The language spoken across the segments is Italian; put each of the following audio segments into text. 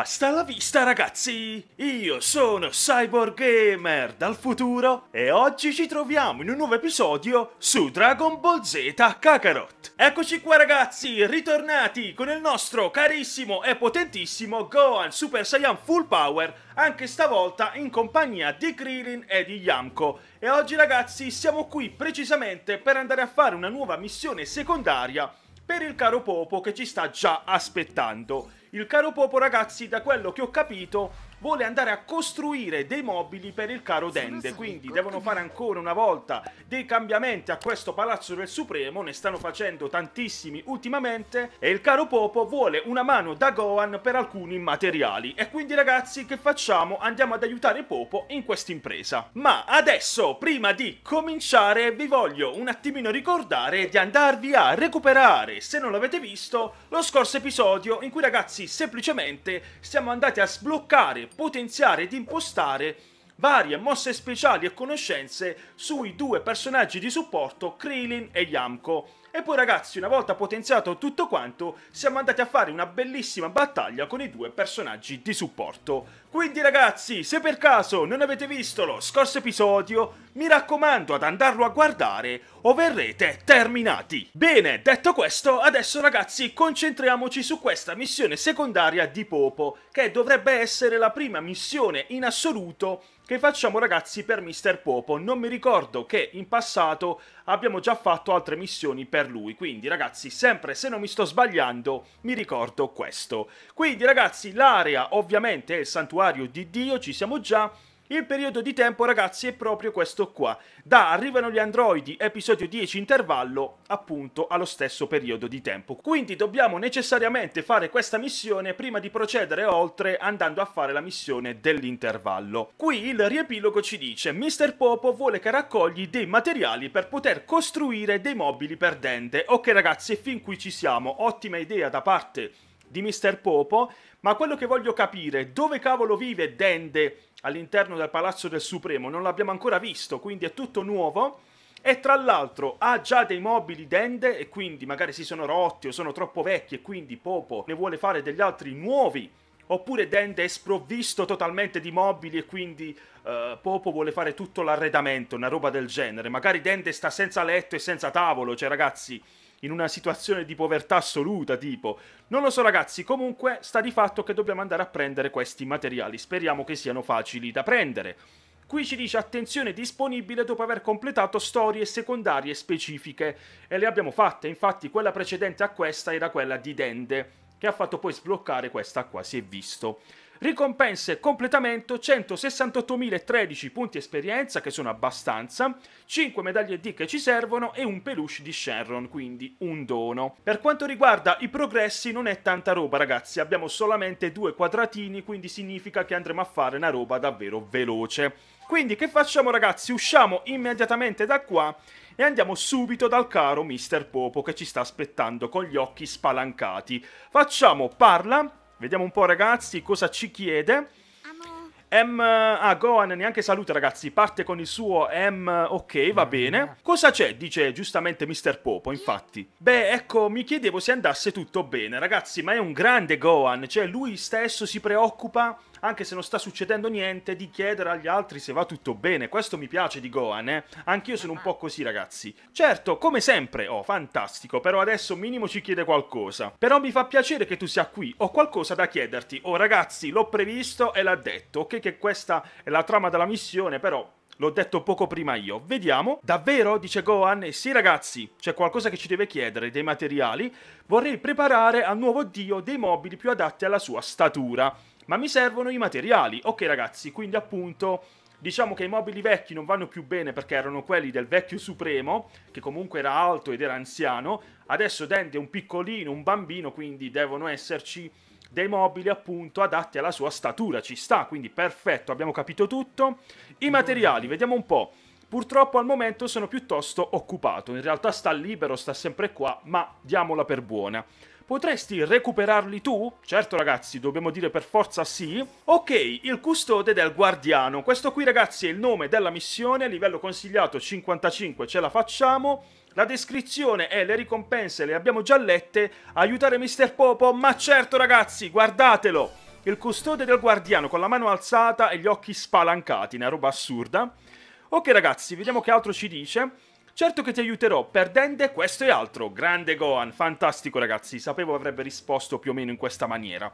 Hasta la vista ragazzi! Io sono Cyborg Gamer dal futuro e oggi ci troviamo in un nuovo episodio su Dragon Ball Z Kakarot. Eccoci qua ragazzi, ritornati con il nostro carissimo e potentissimo Gohan Super Saiyan Full Power anche stavolta in compagnia di Krillin e di Yamko. E oggi ragazzi siamo qui precisamente per andare a fare una nuova missione secondaria per il caro Popo che ci sta già aspettando. Il caro Popo, ragazzi, da quello che ho capito, vuole andare a costruire dei mobili per il caro Dende, quindi devono fare ancora una volta dei cambiamenti a questo Palazzo del Supremo, ne stanno facendo tantissimi ultimamente e il caro Popo vuole una mano da Gohan per alcuni materiali e quindi ragazzi che facciamo? Andiamo ad aiutare Popo in questa impresa. Ma adesso, prima di cominciare, vi voglio un attimino ricordare di andarvi a recuperare, se non l'avete visto, lo scorso episodio in cui ragazzi anzi semplicemente siamo andati a sbloccare, potenziare ed impostare varie mosse speciali e conoscenze sui due personaggi di supporto Krillin e Yamko e poi ragazzi, una volta potenziato tutto quanto, siamo andati a fare una bellissima battaglia con i due personaggi di supporto. Quindi ragazzi, se per caso non avete visto lo scorso episodio, mi raccomando ad andarlo a guardare o verrete terminati. Bene, detto questo, adesso ragazzi concentriamoci su questa missione secondaria di Popo, che dovrebbe essere la prima missione in assoluto che facciamo ragazzi per Mr. Popo. Non mi ricordo che in passato abbiamo già fatto altre missioni per per lui. Quindi ragazzi, sempre se non mi sto sbagliando, mi ricordo questo. Quindi ragazzi, l'area ovviamente è il santuario di Dio, ci siamo già, il periodo di tempo, ragazzi, è proprio questo qua. Da Arrivano gli androidi, episodio 10 intervallo, appunto, allo stesso periodo di tempo. Quindi dobbiamo necessariamente fare questa missione prima di procedere oltre andando a fare la missione dell'intervallo. Qui il riepilogo ci dice Mr. Popo vuole che raccogli dei materiali per poter costruire dei mobili per Dende. Ok ragazzi, fin qui ci siamo. Ottima idea da parte di Mr. Popo, ma quello che voglio capire è dove cavolo vive Dende all'interno del Palazzo del Supremo, non l'abbiamo ancora visto, quindi è tutto nuovo. E tra l'altro ha già dei mobili Dende e quindi magari si sono rotti o sono troppo vecchi e quindi Popo ne vuole fare degli altri nuovi oppure Dende è sprovvisto totalmente di mobili e quindi uh, Popo vuole fare tutto l'arredamento, una roba del genere. Magari Dende sta senza letto e senza tavolo, cioè ragazzi, in una situazione di povertà assoluta, tipo. Non lo so ragazzi, comunque sta di fatto che dobbiamo andare a prendere questi materiali, speriamo che siano facili da prendere. Qui ci dice attenzione disponibile dopo aver completato storie secondarie specifiche e le abbiamo fatte, infatti quella precedente a questa era quella di Dende, che ha fatto poi sbloccare questa qua, si è visto. Ricompense completamento 168.013 punti esperienza che sono abbastanza, 5 medaglie D che ci servono e un peluche di Shenron, quindi un dono. Per quanto riguarda i progressi non è tanta roba ragazzi, abbiamo solamente due quadratini quindi significa che andremo a fare una roba davvero veloce. Quindi che facciamo ragazzi? Usciamo immediatamente da qua e andiamo subito dal caro Mr. Popo che ci sta aspettando con gli occhi spalancati. Facciamo parla Vediamo un po', ragazzi, cosa ci chiede. M... Ah, Gohan neanche saluta, ragazzi. Parte con il suo M... Ok, va bene. Cosa c'è? Dice giustamente Mr. Popo, infatti. Beh, ecco, mi chiedevo se andasse tutto bene. Ragazzi, ma è un grande Gohan. Cioè, lui stesso si preoccupa anche se non sta succedendo niente, di chiedere agli altri se va tutto bene. Questo mi piace di Gohan, eh. Anch'io sono un po' così, ragazzi. Certo, come sempre, oh, fantastico, però adesso Minimo ci chiede qualcosa. Però mi fa piacere che tu sia qui, ho qualcosa da chiederti. Oh, ragazzi, l'ho previsto e l'ha detto. Ok che questa è la trama della missione, però L'ho detto poco prima io. Vediamo. Davvero? Dice Gohan. E eh, sì ragazzi, c'è qualcosa che ci deve chiedere, dei materiali. Vorrei preparare al nuovo dio dei mobili più adatti alla sua statura ma mi servono i materiali. Ok ragazzi, quindi appunto diciamo che i mobili vecchi non vanno più bene perché erano quelli del vecchio Supremo, che comunque era alto ed era anziano, adesso Dente è un piccolino, un bambino, quindi devono esserci dei mobili appunto adatti alla sua statura, ci sta, quindi perfetto, abbiamo capito tutto. I materiali, vediamo un po'. Purtroppo al momento sono piuttosto occupato, in realtà sta libero, sta sempre qua, ma diamola per buona. Potresti recuperarli tu? Certo ragazzi, dobbiamo dire per forza sì. Ok, il custode del guardiano. Questo qui ragazzi è il nome della missione, livello consigliato 55 ce la facciamo. La descrizione e le ricompense le abbiamo già lette. Aiutare Mr. Popo? Ma certo ragazzi, guardatelo! Il custode del guardiano con la mano alzata e gli occhi spalancati, una roba assurda. Ok ragazzi, vediamo che altro ci dice. Certo che ti aiuterò, perdente questo e altro. Grande Gohan, fantastico ragazzi, sapevo avrebbe risposto più o meno in questa maniera.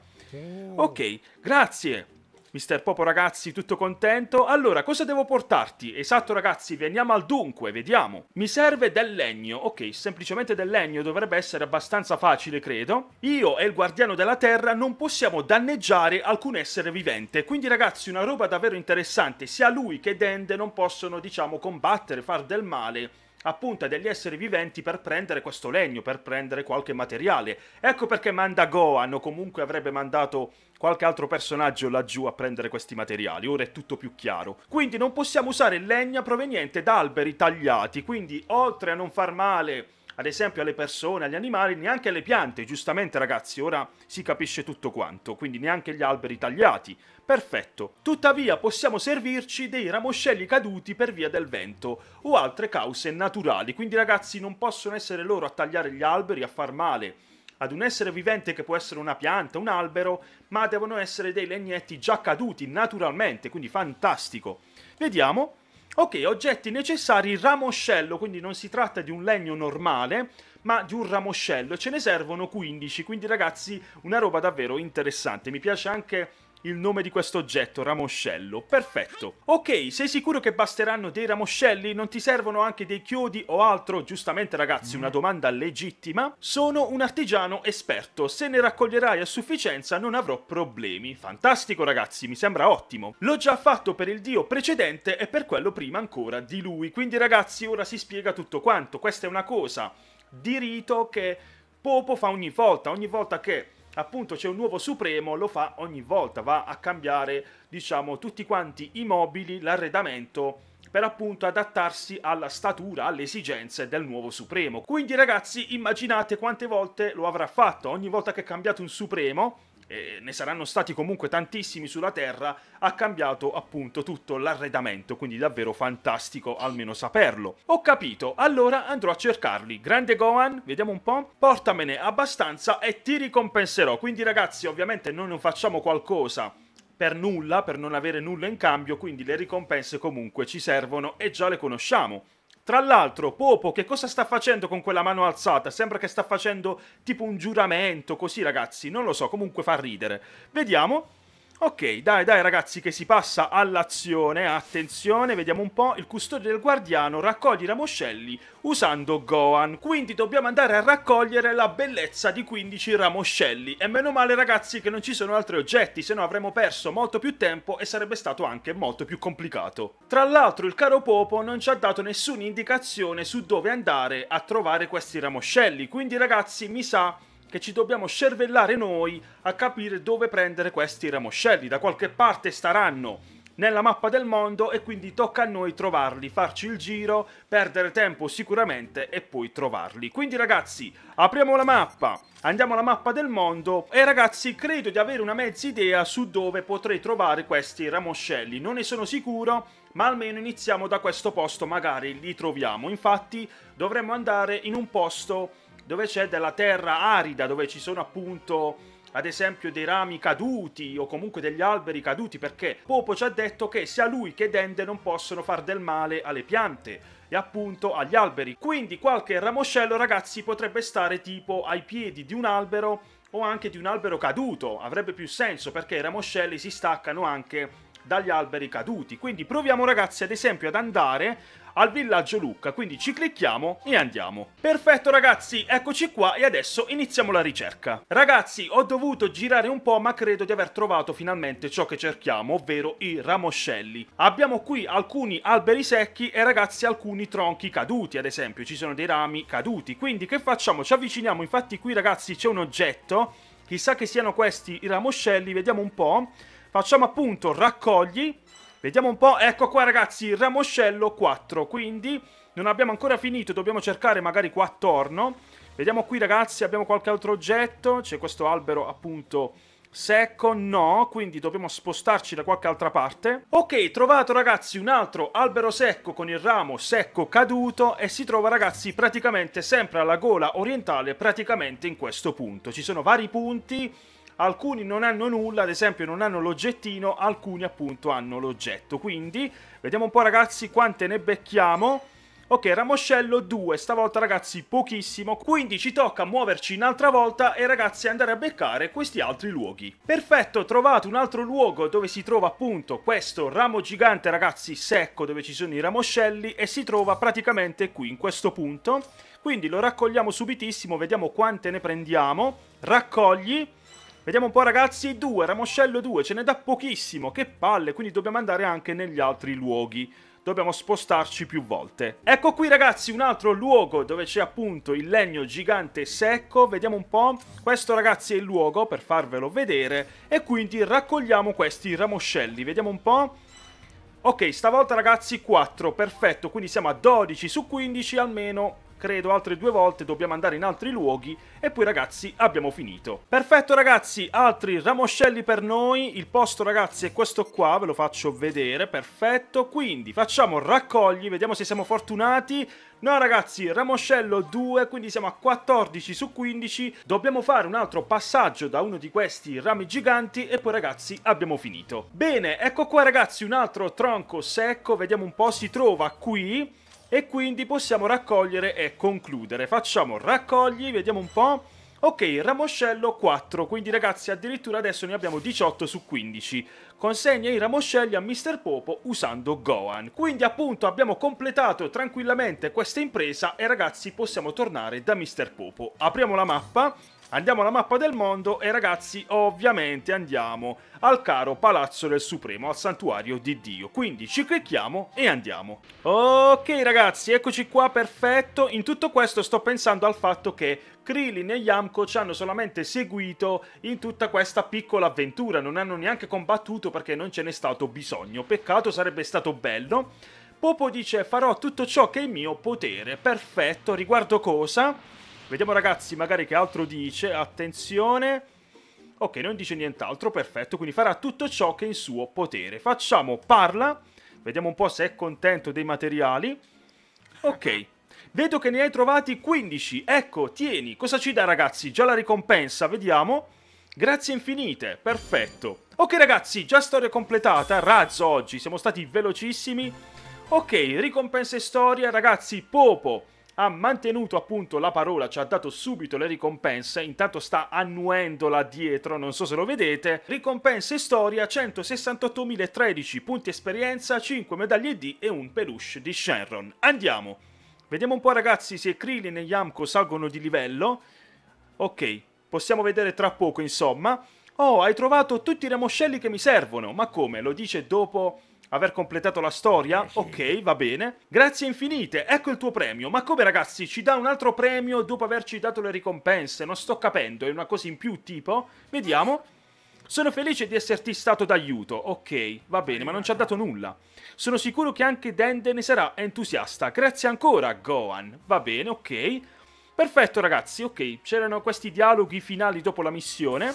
Ok, grazie. Mister Popo ragazzi, tutto contento? Allora, cosa devo portarti? Esatto ragazzi, veniamo al dunque, vediamo. Mi serve del legno, ok, semplicemente del legno dovrebbe essere abbastanza facile, credo. Io e il guardiano della terra non possiamo danneggiare alcun essere vivente, quindi ragazzi una roba davvero interessante, sia lui che Dende non possono diciamo combattere, far del male appunto degli esseri viventi per prendere questo legno, per prendere qualche materiale. Ecco perché manda Gohan o comunque avrebbe mandato qualche altro personaggio laggiù a prendere questi materiali, ora è tutto più chiaro. Quindi non possiamo usare legna proveniente da alberi tagliati, quindi oltre a non far male ad esempio alle persone, agli animali, neanche alle piante. Giustamente ragazzi, ora si capisce tutto quanto, quindi neanche gli alberi tagliati. Perfetto. Tuttavia possiamo servirci dei ramoscelli caduti per via del vento o altre cause naturali. Quindi ragazzi non possono essere loro a tagliare gli alberi, a far male ad un essere vivente che può essere una pianta, un albero, ma devono essere dei legnetti già caduti naturalmente, quindi fantastico. Vediamo. Ok, oggetti necessari ramoscello, quindi non si tratta di un legno normale, ma di un ramoscello. Ce ne servono 15, quindi ragazzi, una roba davvero interessante. Mi piace anche il nome di questo oggetto, ramoscello. Perfetto. Ok, sei sicuro che basteranno dei ramoscelli? Non ti servono anche dei chiodi o altro? Giustamente ragazzi, una domanda legittima. Sono un artigiano esperto, se ne raccoglierai a sufficienza non avrò problemi. Fantastico ragazzi, mi sembra ottimo. L'ho già fatto per il dio precedente e per quello prima ancora di lui. Quindi ragazzi, ora si spiega tutto quanto. Questa è una cosa di rito che Popo fa ogni volta, ogni volta che appunto c'è un nuovo supremo, lo fa ogni volta, va a cambiare diciamo tutti quanti i mobili, l'arredamento per appunto adattarsi alla statura, alle esigenze del nuovo supremo. Quindi ragazzi immaginate quante volte lo avrà fatto, ogni volta che è cambiato un supremo eh, ne saranno stati comunque tantissimi sulla Terra, ha cambiato appunto tutto l'arredamento, quindi davvero fantastico almeno saperlo. Ho capito, allora andrò a cercarli. Grande Gohan, vediamo un po', portamene abbastanza e ti ricompenserò. Quindi ragazzi, ovviamente noi non facciamo qualcosa per nulla, per non avere nulla in cambio, quindi le ricompense comunque ci servono e già le conosciamo. Tra l'altro, Popo, che cosa sta facendo con quella mano alzata? Sembra che sta facendo tipo un giuramento, così ragazzi, non lo so, comunque fa ridere. Vediamo. Ok, dai, dai ragazzi che si passa all'azione, attenzione, vediamo un po', il custode del guardiano raccoglie i ramoscelli usando Gohan, quindi dobbiamo andare a raccogliere la bellezza di 15 ramoscelli e meno male ragazzi che non ci sono altri oggetti, se no avremmo perso molto più tempo e sarebbe stato anche molto più complicato. Tra l'altro il caro Popo non ci ha dato nessuna indicazione su dove andare a trovare questi ramoscelli, quindi ragazzi mi sa che ci dobbiamo cervellare noi a capire dove prendere questi ramoscelli. Da qualche parte staranno nella mappa del mondo e quindi tocca a noi trovarli, farci il giro, perdere tempo sicuramente e poi trovarli. Quindi ragazzi, apriamo la mappa, andiamo alla mappa del mondo e ragazzi credo di avere una mezza idea su dove potrei trovare questi ramoscelli. Non ne sono sicuro, ma almeno iniziamo da questo posto, magari li troviamo. Infatti dovremmo andare in un posto dove c'è della terra arida, dove ci sono appunto ad esempio dei rami caduti o comunque degli alberi caduti perché Popo ci ha detto che sia lui che Dende non possono far del male alle piante e appunto agli alberi. Quindi qualche ramoscello ragazzi potrebbe stare tipo ai piedi di un albero o anche di un albero caduto, avrebbe più senso perché i ramoscelli si staccano anche dagli alberi caduti. Quindi proviamo ragazzi ad esempio ad andare al villaggio Lucca, quindi ci clicchiamo e andiamo. Perfetto ragazzi, eccoci qua e adesso iniziamo la ricerca. Ragazzi, ho dovuto girare un po' ma credo di aver trovato finalmente ciò che cerchiamo, ovvero i ramoscelli. Abbiamo qui alcuni alberi secchi e ragazzi alcuni tronchi caduti, ad esempio ci sono dei rami caduti, quindi che facciamo? Ci avviciniamo, infatti qui ragazzi c'è un oggetto, chissà che siano questi i ramoscelli, vediamo un po'. Facciamo appunto raccogli Vediamo un po', ecco qua ragazzi, ramoscello 4, quindi non abbiamo ancora finito, dobbiamo cercare magari qua attorno. Vediamo qui ragazzi, abbiamo qualche altro oggetto, c'è questo albero appunto secco, no, quindi dobbiamo spostarci da qualche altra parte. Ok, trovato ragazzi un altro albero secco con il ramo secco caduto e si trova ragazzi praticamente sempre alla gola orientale, praticamente in questo punto. Ci sono vari punti alcuni non hanno nulla, ad esempio non hanno l'oggettino, alcuni appunto hanno l'oggetto. Quindi vediamo un po' ragazzi quante ne becchiamo. Ok, ramoscello 2, stavolta ragazzi pochissimo, quindi ci tocca muoverci un'altra volta e ragazzi andare a beccare questi altri luoghi. Perfetto, trovato un altro luogo dove si trova appunto questo ramo gigante ragazzi secco dove ci sono i ramoscelli e si trova praticamente qui in questo punto. Quindi lo raccogliamo subitissimo, vediamo quante ne prendiamo, raccogli Vediamo un po' ragazzi, 2, ramoscello 2, ce ne dà pochissimo, che palle, quindi dobbiamo andare anche negli altri luoghi dobbiamo spostarci più volte. Ecco qui ragazzi un altro luogo dove c'è appunto il legno gigante secco, vediamo un po', questo ragazzi è il luogo per farvelo vedere e quindi raccogliamo questi ramoscelli, vediamo un po'. Ok, stavolta ragazzi 4, perfetto, quindi siamo a 12 su 15, almeno credo altre due volte, dobbiamo andare in altri luoghi e poi ragazzi abbiamo finito. Perfetto ragazzi, altri ramoscelli per noi, il posto ragazzi è questo qua, ve lo faccio vedere, perfetto, quindi facciamo raccogli, vediamo se siamo fortunati, No ragazzi, ramoscello 2, quindi siamo a 14 su 15, dobbiamo fare un altro passaggio da uno di questi rami giganti e poi ragazzi abbiamo finito. Bene, ecco qua ragazzi un altro tronco secco, vediamo un po', si trova qui e quindi possiamo raccogliere e concludere. Facciamo raccogli, vediamo un po'. Ok, ramoscello 4, quindi ragazzi addirittura adesso ne abbiamo 18 su 15. Consegna i ramoscelli a Mr. Popo usando Gohan. Quindi appunto abbiamo completato tranquillamente questa impresa e ragazzi possiamo tornare da Mr. Popo. Apriamo la mappa Andiamo alla mappa del mondo e ragazzi ovviamente andiamo al caro palazzo del supremo, al santuario di Dio. Quindi ci clicchiamo e andiamo. Ok ragazzi, eccoci qua, perfetto. In tutto questo sto pensando al fatto che Krillin e Yamko ci hanno solamente seguito in tutta questa piccola avventura, non hanno neanche combattuto perché non ce n'è stato bisogno. Peccato, sarebbe stato bello. Popo dice farò tutto ciò che è in mio potere, perfetto, riguardo cosa? Vediamo ragazzi magari che altro dice, attenzione. Ok, non dice nient'altro, perfetto, quindi farà tutto ciò che è in suo potere. Facciamo parla, vediamo un po' se è contento dei materiali. Ok, vedo che ne hai trovati 15, ecco, tieni, cosa ci dà ragazzi? Già la ricompensa, vediamo. Grazie infinite, perfetto. Ok ragazzi, già storia completata, razzo oggi, siamo stati velocissimi. Ok, ricompensa e storia, ragazzi, Popo ha mantenuto appunto la parola, ci ha dato subito le ricompense, intanto sta annuendola dietro, non so se lo vedete, ricompense storia 168.013 punti esperienza, 5 medaglie D e un peluche di Shenron. Andiamo! Vediamo un po' ragazzi se Krillin e Yamko salgono di livello. Ok, possiamo vedere tra poco insomma. Oh, hai trovato tutti i ramoscelli che mi servono, ma come? Lo dice dopo aver completato la storia? Eh ok, va bene. Grazie infinite, ecco il tuo premio. Ma come ragazzi, ci dà un altro premio dopo averci dato le ricompense? Non sto capendo, è una cosa in più tipo? Vediamo. Sono felice di esserti stato d'aiuto. Ok, va bene, ma non ci ha dato nulla. Sono sicuro che anche Dende ne sarà entusiasta. Grazie ancora, Gohan. Va bene, ok. Perfetto ragazzi, ok, c'erano questi dialoghi finali dopo la missione.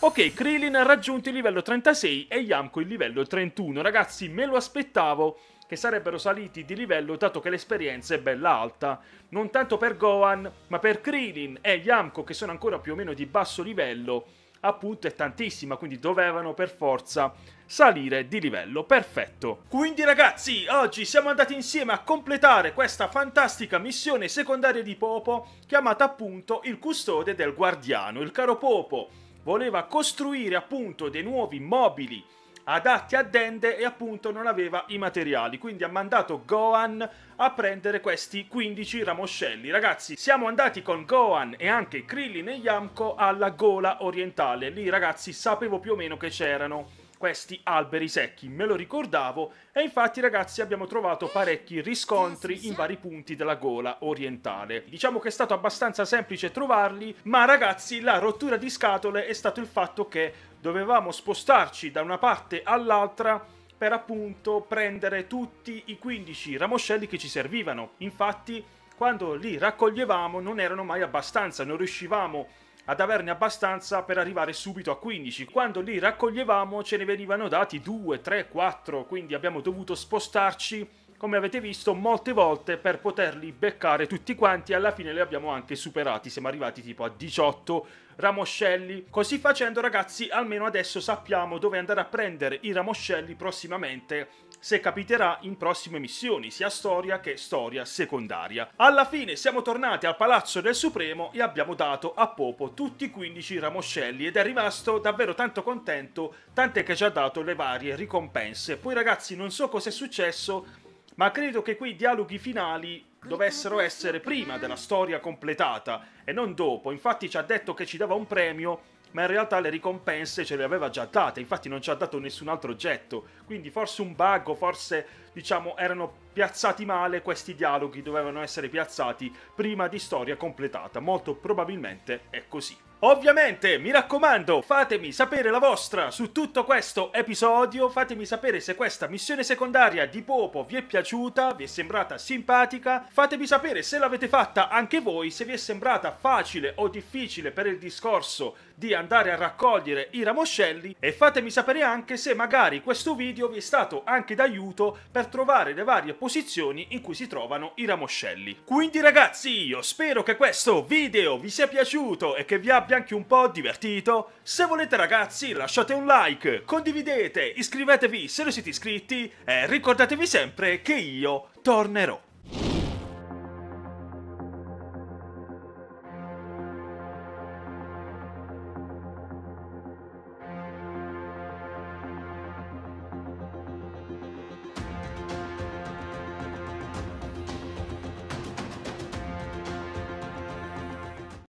Ok, Krillin ha raggiunto il livello 36 e Yamko il livello 31. Ragazzi, me lo aspettavo che sarebbero saliti di livello dato che l'esperienza è bella alta, non tanto per Gohan, ma per Krillin e Yamko che sono ancora più o meno di basso livello, appunto è tantissima, quindi dovevano per forza salire di livello, perfetto. Quindi ragazzi, oggi siamo andati insieme a completare questa fantastica missione secondaria di Popo, chiamata appunto il custode del guardiano, il caro Popo voleva costruire appunto dei nuovi mobili adatti a Dende e appunto non aveva i materiali, quindi ha mandato Gohan a prendere questi 15 ramoscelli. Ragazzi, siamo andati con Gohan e anche Krillin e Yamko alla gola orientale, lì ragazzi sapevo più o meno che c'erano questi alberi secchi. Me lo ricordavo e infatti ragazzi abbiamo trovato parecchi riscontri in vari punti della gola orientale. Diciamo che è stato abbastanza semplice trovarli, ma ragazzi la rottura di scatole è stato il fatto che dovevamo spostarci da una parte all'altra per appunto prendere tutti i 15 ramoscelli che ci servivano. Infatti quando li raccoglievamo non erano mai abbastanza, non riuscivamo a ad averne abbastanza per arrivare subito a 15. Quando li raccoglievamo ce ne venivano dati 2, 3, 4, quindi abbiamo dovuto spostarci come avete visto molte volte per poterli beccare tutti quanti alla fine li abbiamo anche superati siamo arrivati tipo a 18 ramoscelli così facendo ragazzi almeno adesso sappiamo dove andare a prendere i ramoscelli prossimamente se capiterà in prossime missioni, sia storia che storia secondaria. Alla fine siamo tornati al Palazzo del Supremo e abbiamo dato a Popo tutti i 15 ramoscelli ed è rimasto davvero tanto contento, tant'è che ci ha dato le varie ricompense. Poi ragazzi non so cosa è successo, ma credo che quei dialoghi finali dovessero essere prima della storia completata e non dopo. Infatti ci ha detto che ci dava un premio ma in realtà le ricompense ce le aveva già date, infatti non ci ha dato nessun altro oggetto, quindi forse un bug forse diciamo erano piazzati male questi dialoghi dovevano essere piazzati prima di storia completata, molto probabilmente è così. Ovviamente, mi raccomando, fatemi sapere la vostra su tutto questo episodio, fatemi sapere se questa missione secondaria di Popo vi è piaciuta, vi è sembrata simpatica, fatemi sapere se l'avete fatta anche voi, se vi è sembrata facile o difficile per il discorso di andare a raccogliere i ramoscelli e fatemi sapere anche se magari questo video vi è stato anche d'aiuto per trovare le varie possibilità posizioni in cui si trovano i ramoscelli. Quindi ragazzi io spero che questo video vi sia piaciuto e che vi abbia anche un po' divertito. Se volete ragazzi lasciate un like, condividete, iscrivetevi se non siete iscritti e ricordatevi sempre che io tornerò.